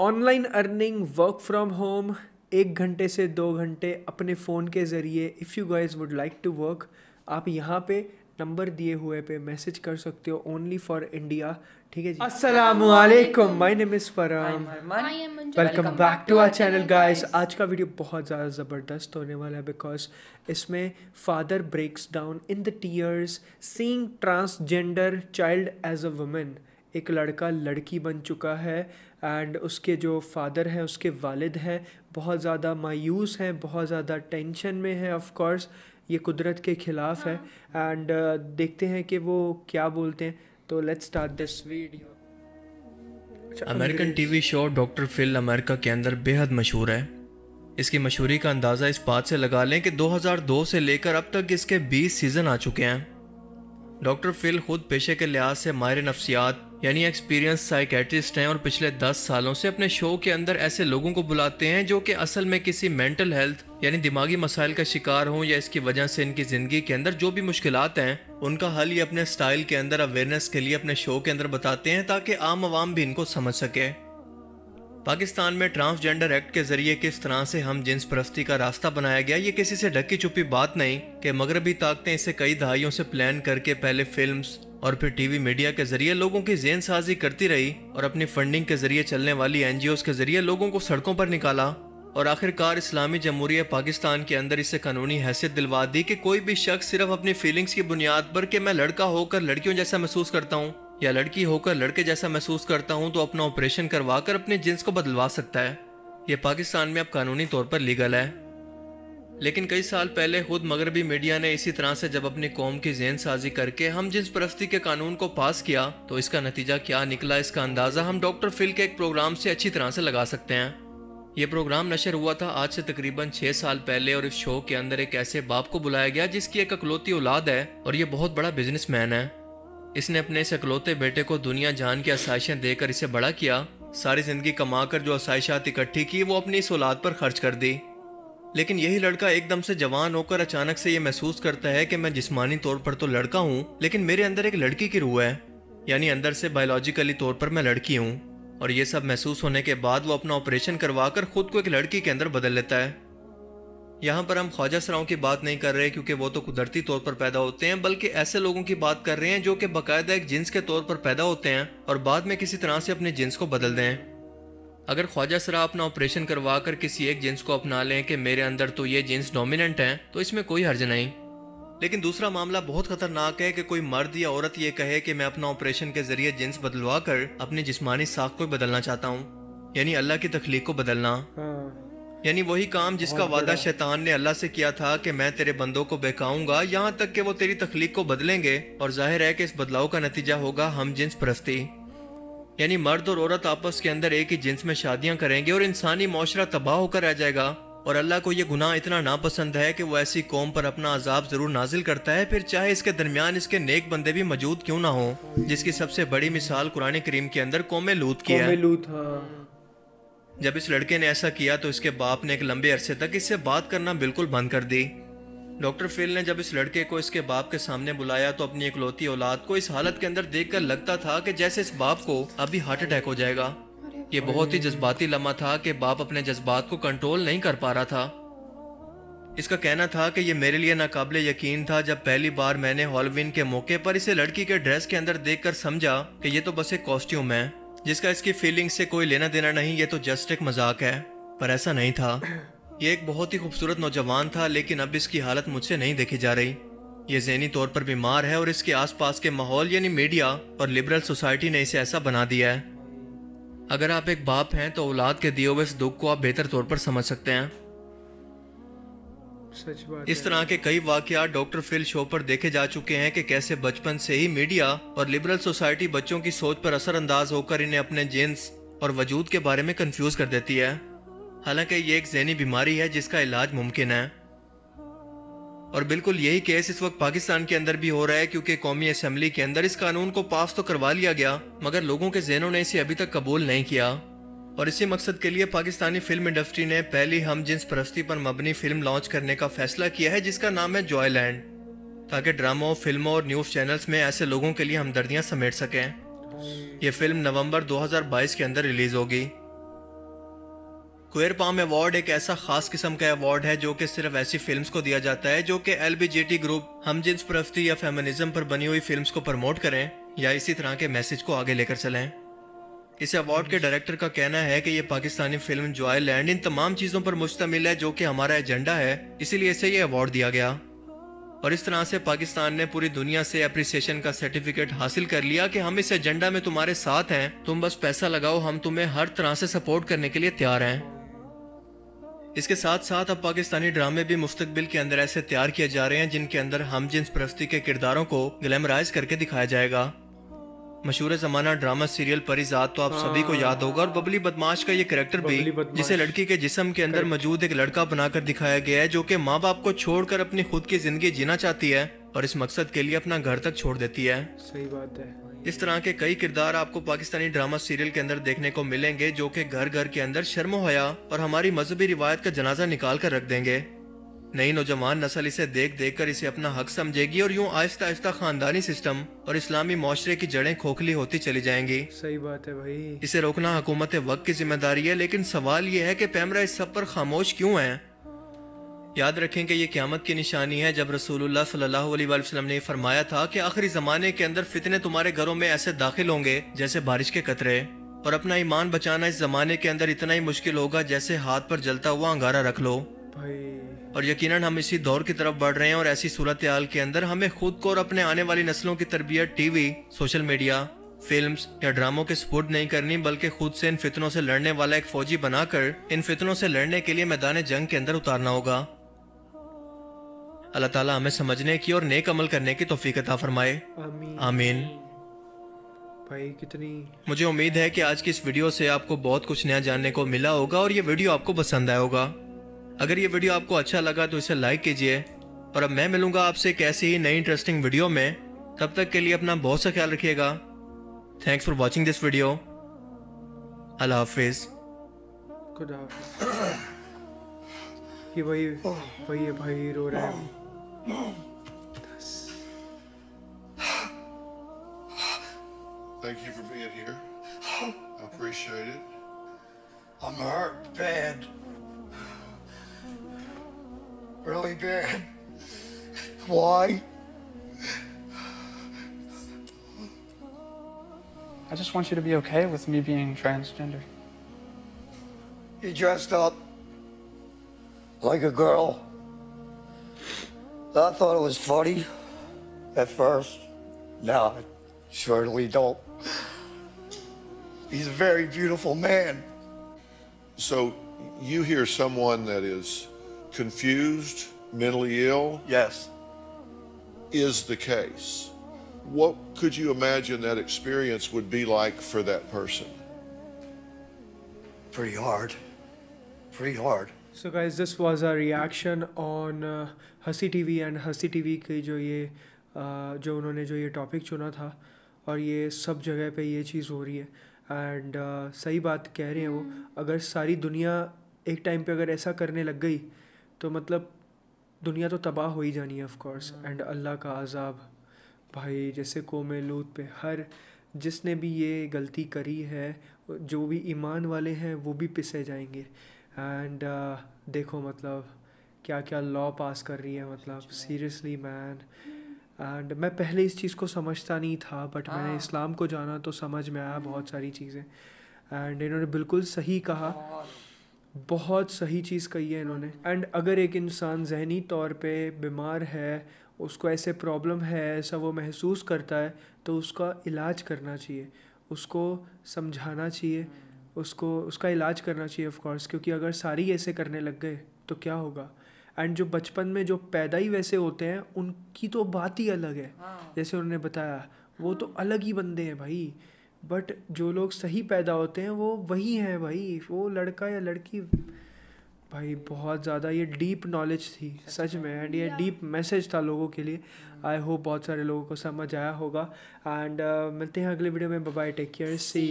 Online earning work from home एक घंटे से दो घंटे अपने फ़ोन के ज़रिए if you guys would like to work आप यहाँ पे नंबर दिए हुए पे मैसेज कर सकते हो ओनली फॉर इंडिया ठीक है जी अस्सलाम वालेकुम my name is Faram welcome back to our channel guys आज का वीडियो बहुत ज़्यादा ज़बरदस्त होने वाला है बिकॉज इसमें father breaks down in the tears seeing transgender child as a women एक लड़का लड़की बन चुका है एंड उसके जो फादर हैं उसके वालिद हैं बहुत ज़्यादा मायूस हैं बहुत ज़्यादा टेंशन में हैं ऑफ़ कोर्स ये कुदरत के ख़िलाफ़ है एंड हाँ। uh, देखते हैं कि वो क्या बोलते हैं तो let's start this video American TV show doctor Phil America के अंदर बेहद मशहूर है इसकी मशहूरी का अंदाज़ा इस बात से लगा लें कि 2002 से लेकर अब तक इसके 20 सीज़न आ चुके हैं डॉक्टर फिल खुद पेशे के लिहाज से माहिर नफ्सियात यानी एक्सपीरियंस साइकेट्रिस्ट हैं और पिछले 10 सालों से अपने शो के अंदर ऐसे लोगों को बुलाते हैं जो कि असल में किसी मेंटल हेल्थ यानी दिमागी मसाइल का शिकार हों या इसकी वजह से इनकी ज़िंदगी के अंदर जो भी मुश्किल हैं उनका हल ये अपने स्टाइल के अंदर अवेयरनेस के लिए अपने शो के अंदर बताते हैं ताकि आम आवाम भी इनको समझ सके पाकिस्तान में ट्रांसजेंडर एक्ट के जरिए किस तरह से हम जिन्स परस्ती का रास्ता बनाया गया ये किसी से ढकी छुपी बात नहीं कि मगरबी ताकतें इसे कई दहाइयों से प्लान करके पहले फिल्म्स और फिर टीवी मीडिया के जरिए लोगों की जेन साजी करती रही और अपनी फंडिंग के जरिए चलने वाली एन के जरिए लोगों को सड़कों पर निकाला और आखिरकार इस्लामी जमहूरिया पाकिस्तान के अंदर इसे कानूनी हैसियत दिलवा दी कि कोई भी शख्स सिर्फ अपनी फीलिंग्स की बुनियाद पर कि मैं लड़का होकर लड़कियों जैसा महसूस करता हूँ या लड़की होकर लड़के जैसा महसूस करता हूँ तो अपना ऑपरेशन करवा कर अपने जिन्स को बदलवा सकता है ये पाकिस्तान में अब कानूनी तौर पर लीगल है लेकिन कई साल पहले खुद मगरबी मीडिया ने इसी तरह से जब अपनी कौम की जेन साजी करके हम जिस परस्ती के कानून को पास किया तो इसका नतीजा क्या निकला इसका अंदाज़ा हम डॉक्टर फिल के एक प्रोग्राम से अच्छी तरह से लगा सकते हैं ये प्रोग्राम नशर हुआ था आज से तकरीबन छः साल पहले और इस शो के अंदर एक ऐसे बाप को बुलाया गया जिसकी एक अकलौती औलाद है और ये बहुत बड़ा बिजनेस है इसने अपने इस अकलौते बेटे को दुनिया जान की आसाइशें देकर इसे बड़ा किया सारी जिंदगी कमा कर जो आसाइशात इकट्ठी की वो अपनी इस औलाद पर खर्च कर दी लेकिन यही लड़का एकदम से जवान होकर अचानक से ये महसूस करता है कि मैं जिस्मानी तौर पर तो लड़का हूँ लेकिन मेरे अंदर एक लड़की की रूह है यानी अंदर से बायोलॉजिकली तौर पर मैं लड़की हूँ और ये सब महसूस होने के बाद वो अपना ऑपरेशन करवा कर खुद को एक लड़की के अंदर बदल लेता है यहाँ पर हम ख्वाजा सराओं की बात नहीं कर रहे क्योंकि वो तो कुदरती तौर पर पैदा होते हैं बल्कि ऐसे लोगों की बात कर रहे हैं जो कि बाकायदा एक जिन्स के तौर पर पैदा होते हैं और बाद में किसी तरह से अपने जिन्स को बदल दें अगर ख्वाजा सरा अपना ऑपरेशन करवा कर किसी एक जिन्स को अपना लें कि मेरे अंदर तो ये जिन्स डोमिनेंट हैं तो इसमें कोई हर्ज नहीं लेकिन दूसरा मामला बहुत खतरनाक है कि कोई मर्द या औरत ये कहे कि मैं अपना ऑपरेशन के जरिए जिन्स बदलवा कर अपनी जिस्मानी साख को बदलना चाहता हूँ यानी अल्लाह की तखलीक को बदलना हाँ। यानी वही काम जिसका वादा शैतान ने अल्लाह से किया था कि मैं तेरे बंदों को बहकाऊंगा यहाँ तक कि वो तेरी तखलीक को बदलेंगे और जाहिर है कि इस बदलाव का नतीजा होगा हम जिन्स परस्ती यानी मर्द और औरत आपस के अंदर एक ही जिन्स में शादियां करेंगे और इंसानी माशरा तबाह होकर रह जाएगा और अल्लाह को यह गुनाह इतना नापसंद है कि वो ऐसी कौम पर अपना अजाब जरूर नाजिल करता है फिर चाहे इसके दरमियान इसके नेक बंदे भी मौजूद क्यों ना हो जिसकी सबसे बड़ी मिसाल कुरान करीम के अंदर कौम लूत की है हाँ। जब इस लड़के ने ऐसा किया तो इसके बाप ने एक लंबे अरसे तक इससे बात करना बिल्कुल बंद कर दी डॉक्टर फिल ने जब इस लड़के को इसके बाप के सामने बुलाया तो अपनी इकलौती औलाद को इस हालत के अंदर देखकर लगता था कि जैसे इस बाप को अभी हार्ट अटैक हो जाएगा ये बहुत ही जज्बाती लम्हा था कि बाप अपने जज्बात को कंट्रोल नहीं कर पा रहा था इसका कहना था कि यह मेरे लिए नाकाबले यकीन था जब पहली बार मैंने हॉलविन के मौके पर इसे लड़की के ड्रेस के अंदर देखकर समझा कि यह तो बस एक कॉस्ट्यूम है जिसका इसकी फीलिंग से कोई लेना देना नहीं ये तो जस्ट एक मजाक है पर ऐसा नहीं था ये एक बहुत ही खूबसूरत नौजवान था लेकिन अब इसकी हालत मुझसे नहीं देखी जा रही ये जहनी तौर पर बीमार है और इसके आसपास के माहौल यानी मीडिया और लिबरल सोसाइटी ने इसे ऐसा बना दिया है अगर आप एक बाप हैं तो औलाद के दिए हुए इस दुख को आप बेहतर तौर पर समझ सकते हैं सच बात इस तरह के कई वाकया डॉक्टर फिल शो पर देखे जा चुके हैं कि कैसे बचपन से ही मीडिया और लिबरल सोसाइटी बच्चों की सोच पर असरअंदाज होकर इन्हें अपने जेंस और वजूद के बारे में कंफ्यूज कर देती है हालांकि ये एक जहनी बीमारी है जिसका इलाज मुमकिन है और बिल्कुल यही केस इस वक्त पाकिस्तान के अंदर भी हो रहा है क्योंकि कौमी असम्बली के अंदर इस कानून को पास तो करवा लिया गया मगर लोगों के जहनों ने इसे अभी तक कबूल नहीं किया और इसी मकसद के लिए पाकिस्तानी फिल्म इंडस्ट्री ने पहली हम जिन परस्ती पर मबनी फिल्म लॉन्च करने का फैसला किया है जिसका नाम है जॉयलैंड ताकि ड्रामों फिल्मों और न्यूज़ चैनल्स में ऐसे लोगों के लिए हमदर्दियाँ समेट सकें यह फिल्म नवंबर 2022 के अंदर रिलीज़ होगी क्वेर पाम अवार्ड एक ऐसा खास किस्म का अवार्ड है जो कि सिर्फ ऐसी फिल्म्स को दिया जाता है जो कि एल ग्रुप हम जिन प्रस्ती या फेमिनिज्म पर बनी हुई फिल्म्स को प्रमोट करें या इसी तरह के मैसेज को आगे लेकर चलें इस अवार्ड के डायरेक्टर का कहना है कि ये पाकिस्तानी फिल्म जॉय लैंड इन तमाम चीज़ों पर मुश्तमिल है जो कि हमारा एजेंडा है इसीलिए इसे ये अवार्ड दिया गया और इस तरह से पाकिस्तान ने पूरी दुनिया से अप्रिसिएशन का सर्टिफिकेट हासिल कर लिया कि हम इस एजेंडा में तुम्हारे साथ हैं तुम बस पैसा लगाओ हम तुम्हें हर तरह से सपोर्ट करने के लिए तैयार हैं इसके साथ साथ अब पाकिस्तानी ड्रामे भी मुस्तबिल के अंदर ऐसे तैयार किए जा रहे हैं जिनके अंदर हम जिन्स प्रस्ती के किरदारों को ग्लैमराइज करके दिखाया जाएगा मशहूर जमाना ड्रामा सीरियल परिजात तो आप हाँ। सभी को याद होगा और बबली बदमाश का ये करेक्टर भी जिसे लड़की के जिस्म के अंदर मौजूद एक लड़का बनाकर दिखाया गया है जो कि माँ बाप को छोड़कर अपनी खुद की जिंदगी जीना चाहती है और इस मकसद के लिए अपना घर तक छोड़ देती है सही बात है इस तरह के कई किरदार आपको पाकिस्तानी ड्रामा सीरियल के अंदर देखने को मिलेंगे जो कि घर घर के अंदर शर्मो हया और हमारी मजहबी रिवायत का जनाजा निकाल कर रख देंगे नई नौजवान नस्ल इसे देख देख कर इसे अपना हक समझेगी और यूँ आहिस्ता आहिस्ता खानदानी सिस्टम और इस्लामी माशरे की जड़ें खोखली होती चली जाएंगी सही बात है भाई इसे रोकना हुकूमत वक्त की जिम्मेदारी है लेकिन सवाल ये है की पैमरा इस सब पर खामोश क्यों है याद रखें कि यह क्यामत की निशानी है जब रसूलुल्लाह सल्लल्लाहु अलैहि वसल्लम ने फरमाया था कि आखिरी ज़माने के अंदर फितने तुम्हारे घरों में ऐसे दाखिल होंगे जैसे बारिश के कतरे और अपना ईमान बचाना इस ज़माने के अंदर इतना ही मुश्किल होगा जैसे हाथ पर जलता हुआ अंगारा रख लो और यकीन हम इसी दौर की तरफ बढ़ रहे हैं और ऐसी सूरत हाल के अंदर हमें खुद को और अपने आने वाली नस्लों की तरबियत टीवी सोशल मीडिया फिल्म या ड्रामों के सपोर्ट नहीं करनी बल्कि खुद से इन फितनों से लड़ने वाला एक फौजी बनाकर इन फितनों से लड़ने के लिए मैदान जंग के अंदर उतारना होगा अल्लाह ताला हमें समझने की और नेक अमल करने की तोफीक अता फरमाए आमीन भाई कितनी मुझे उम्मीद है कि आज की इस वीडियो से आपको बहुत कुछ नया जानने को मिला होगा और ये वीडियो आपको पसंद आया होगा अगर ये वीडियो आपको अच्छा लगा तो इसे लाइक कीजिए और अब मैं मिलूंगा आपसे एक ऐसी ही नई इंटरेस्टिंग वीडियो में तब तक के लिए अपना बहुत सा ख्याल रखिएगा thanks for watching this video अल्लाह हाफिज़ खुदा Thank you for being here. I appreciate it. I'm hurt bad. Really bad. Why? I just want you to be okay with me being transgender. You dressed up like a girl. I thought it was funny at first. Now I surely don't. He's a very beautiful man. So you hear someone that is confused, mentally ill? Yes. Is the case. What could you imagine that experience would be like for that person? Pretty hard. Pretty hard. So guys this was a reaction on Hansi T V and Hansi T V की जो ये uh, जो उन्होंने जो ये topic चुना था और ये सब जगह पे ये चीज़ हो रही है एंड uh, सही बात कह रहे हैं वो हम्म। अगर सारी दुनिया एक टाइम पे अगर ऐसा करने लग गई तो मतलब दुनिया तो तबाह हो ही जानी है ऑफ कोर्स एंड अल्लाह का आज़ाब भाई जैसे कोमे लूत पे हर जिसने भी ये गलती करी है जो भी ईमान वाले हैं वो भी पिसे जाएंगे एंड uh, देखो मतलब क्या क्या लॉ पास कर रही है मतलब सीरियसली मैन एंड मैं पहले इस चीज़ को समझता नहीं था बट हाँ। मैंने इस्लाम को जाना तो समझ में आया बहुत hmm. सारी चीज़ें एंड इन्होंने बिल्कुल सही कहा बहुत सही चीज़ कही है इन्होंने एंड अगर एक इंसान जहनी तौर पे बीमार है उसको ऐसे प्रॉब्लम है ऐसा वो महसूस करता है तो उसका इलाज करना चाहिए उसको समझाना चाहिए hmm. उसको उसका इलाज करना चाहिए ऑफकोर्स क्योंकि अगर सारी ऐसे करने लग गए तो क्या होगा एंड जो बचपन में जो पैदा ही वैसे होते हैं उनकी तो बात ही अलग है हाँ। जैसे उन्होंने बताया वो तो अलग ही बंदे हैं भाई बट जो लोग सही पैदा होते हैं वो वही हैं भाई वो लड़का या लड़की भाई बहुत ज़्यादा ये डीप नॉलेज थी सच में एंड ये डीप मैसेज था लोगों के लिए आई हाँ। होप बहुत सारे लोगों को समझ आया होगा एंड uh, मिलते हैं अगले वीडियो में बाय टेक केयर सी